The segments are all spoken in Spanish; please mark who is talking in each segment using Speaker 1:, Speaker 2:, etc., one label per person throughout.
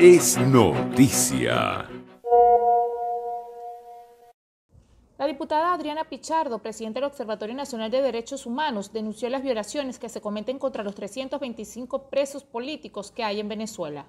Speaker 1: Es noticia.
Speaker 2: La diputada Adriana Pichardo, presidenta del Observatorio Nacional de Derechos Humanos, denunció las violaciones que se cometen contra los 325 presos políticos que hay en Venezuela.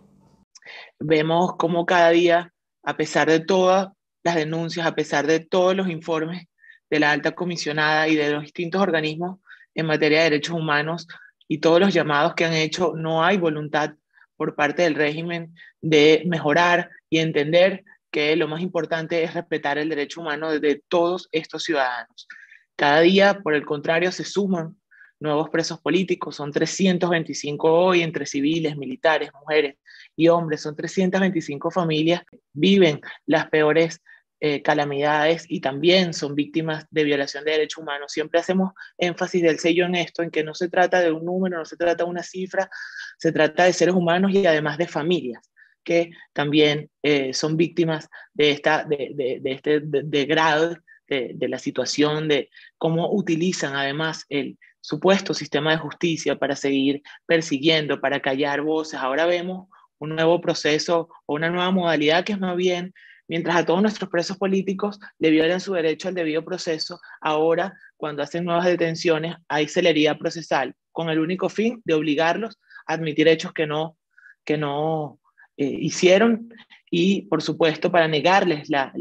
Speaker 1: Vemos como cada día, a pesar de todas las denuncias, a pesar de todos los informes de la alta comisionada y de los distintos organismos en materia de derechos humanos y todos los llamados que han hecho, no hay voluntad por parte del régimen de mejorar y entender que lo más importante es respetar el derecho humano de todos estos ciudadanos. Cada día, por el contrario, se suman nuevos presos políticos, son 325 hoy entre civiles, militares, mujeres y hombres, son 325 familias, que viven las peores eh, calamidades y también son víctimas de violación de derechos humanos. Siempre hacemos énfasis del sello en esto, en que no se trata de un número, no se trata de una cifra, se trata de seres humanos y además de familias que también eh, son víctimas de, esta, de, de, de este degrado de, de, la situación, de cómo utilizan además el supuesto sistema de justicia para seguir persiguiendo, para callar voces. Ahora vemos un nuevo proceso o una nueva modalidad que es más bien Mientras a todos nuestros presos políticos le violan su derecho al debido proceso, ahora, cuando hacen nuevas detenciones, hay celeridad procesal, con el único fin de obligarlos a admitir hechos que no, que no eh, hicieron y, por supuesto, para negarles la,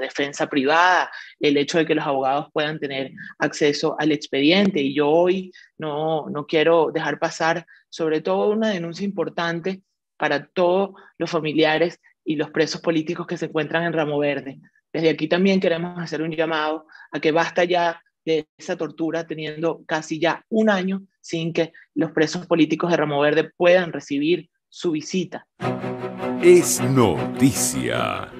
Speaker 1: defensa privada, el hecho de que los abogados puedan tener acceso al expediente. Y yo hoy no, no quiero dejar pasar, sobre todo, una denuncia importante para todos los familiares y los presos políticos que se encuentran en Ramo Verde. Desde aquí también queremos hacer un llamado a que basta ya de esa tortura teniendo casi ya un año sin que los presos políticos de Ramo Verde puedan recibir su visita. Es noticia.